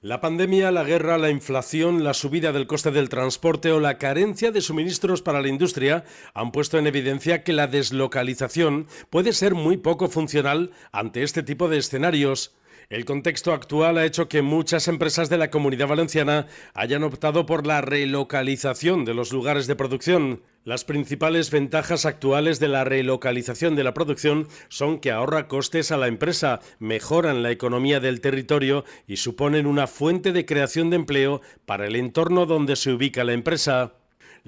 La pandemia, la guerra, la inflación, la subida del coste del transporte o la carencia de suministros para la industria han puesto en evidencia que la deslocalización puede ser muy poco funcional ante este tipo de escenarios. El contexto actual ha hecho que muchas empresas de la comunidad valenciana hayan optado por la relocalización de los lugares de producción. Las principales ventajas actuales de la relocalización de la producción son que ahorra costes a la empresa, mejoran la economía del territorio y suponen una fuente de creación de empleo para el entorno donde se ubica la empresa.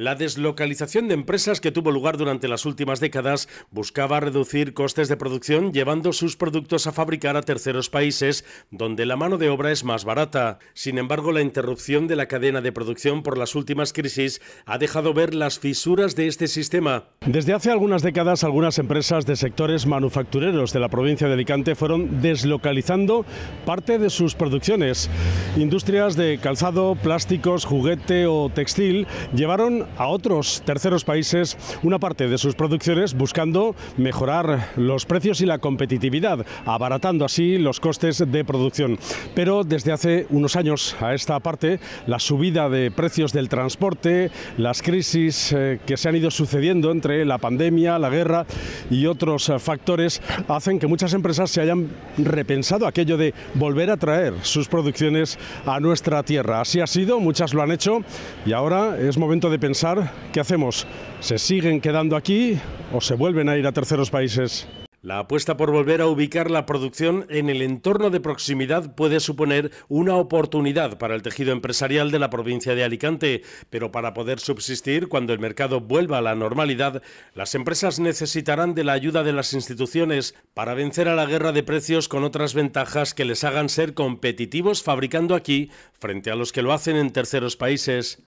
La deslocalización de empresas que tuvo lugar durante las últimas décadas buscaba reducir costes de producción llevando sus productos a fabricar a terceros países donde la mano de obra es más barata. Sin embargo, la interrupción de la cadena de producción por las últimas crisis ha dejado ver las fisuras de este sistema desde hace algunas décadas, algunas empresas de sectores manufactureros de la provincia de Alicante fueron deslocalizando parte de sus producciones. Industrias de calzado, plásticos, juguete o textil llevaron a otros terceros países una parte de sus producciones buscando mejorar los precios y la competitividad, abaratando así los costes de producción. Pero desde hace unos años a esta parte, la subida de precios del transporte, las crisis eh, que se han ido sucediendo entre la pandemia, la guerra y otros eh, factores hacen que muchas empresas se hayan repensado aquello de volver a traer sus producciones a nuestra tierra. Así ha sido, muchas lo han hecho y ahora es momento de pensar qué hacemos. ¿Se siguen quedando aquí o se vuelven a ir a terceros países? La apuesta por volver a ubicar la producción en el entorno de proximidad puede suponer una oportunidad para el tejido empresarial de la provincia de Alicante, pero para poder subsistir cuando el mercado vuelva a la normalidad, las empresas necesitarán de la ayuda de las instituciones para vencer a la guerra de precios con otras ventajas que les hagan ser competitivos fabricando aquí frente a los que lo hacen en terceros países.